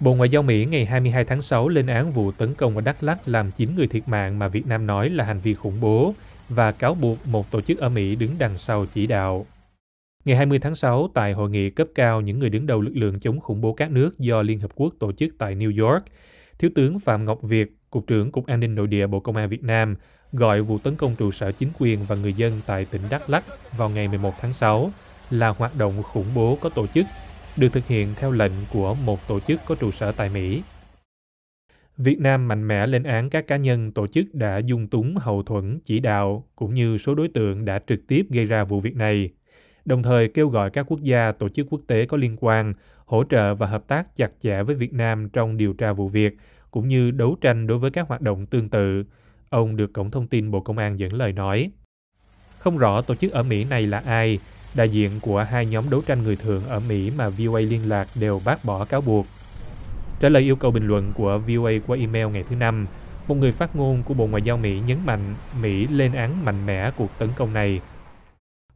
Bộ Ngoại giao Mỹ ngày 22 tháng 6 lên án vụ tấn công ở Đắk Lắk làm 9 người thiệt mạng mà Việt Nam nói là hành vi khủng bố và cáo buộc một tổ chức ở Mỹ đứng đằng sau chỉ đạo. Ngày 20 tháng 6, tại hội nghị cấp cao những người đứng đầu lực lượng chống khủng bố các nước do Liên Hợp Quốc tổ chức tại New York, Thiếu tướng Phạm Ngọc Việt, Cục trưởng Cục An ninh Nội địa Bộ Công an Việt Nam, gọi vụ tấn công trụ sở chính quyền và người dân tại tỉnh Đắk Lắk vào ngày 11 tháng 6 là hoạt động khủng bố có tổ chức được thực hiện theo lệnh của một tổ chức có trụ sở tại Mỹ. Việt Nam mạnh mẽ lên án các cá nhân tổ chức đã dung túng hậu thuẫn chỉ đạo cũng như số đối tượng đã trực tiếp gây ra vụ việc này, đồng thời kêu gọi các quốc gia tổ chức quốc tế có liên quan hỗ trợ và hợp tác chặt chẽ với Việt Nam trong điều tra vụ việc cũng như đấu tranh đối với các hoạt động tương tự, ông được Cổng Thông tin Bộ Công an dẫn lời nói. Không rõ tổ chức ở Mỹ này là ai, Đại diện của hai nhóm đấu tranh người thường ở Mỹ mà VOA liên lạc đều bác bỏ cáo buộc. Trả lời yêu cầu bình luận của VOA qua email ngày thứ Năm, một người phát ngôn của Bộ Ngoại giao Mỹ nhấn mạnh Mỹ lên án mạnh mẽ cuộc tấn công này.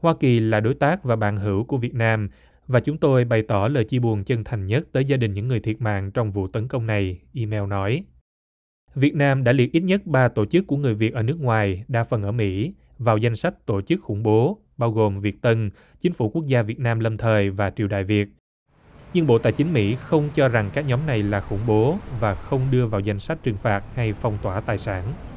Hoa Kỳ là đối tác và bạn hữu của Việt Nam và chúng tôi bày tỏ lời chia buồn chân thành nhất tới gia đình những người thiệt mạng trong vụ tấn công này, email nói. Việt Nam đã liệt ít nhất 3 tổ chức của người Việt ở nước ngoài, đa phần ở Mỹ, vào danh sách tổ chức khủng bố bao gồm Việt Tân, Chính phủ Quốc gia Việt Nam lâm thời và triều đại Việt. Nhưng Bộ Tài chính Mỹ không cho rằng các nhóm này là khủng bố và không đưa vào danh sách trừng phạt hay phong tỏa tài sản.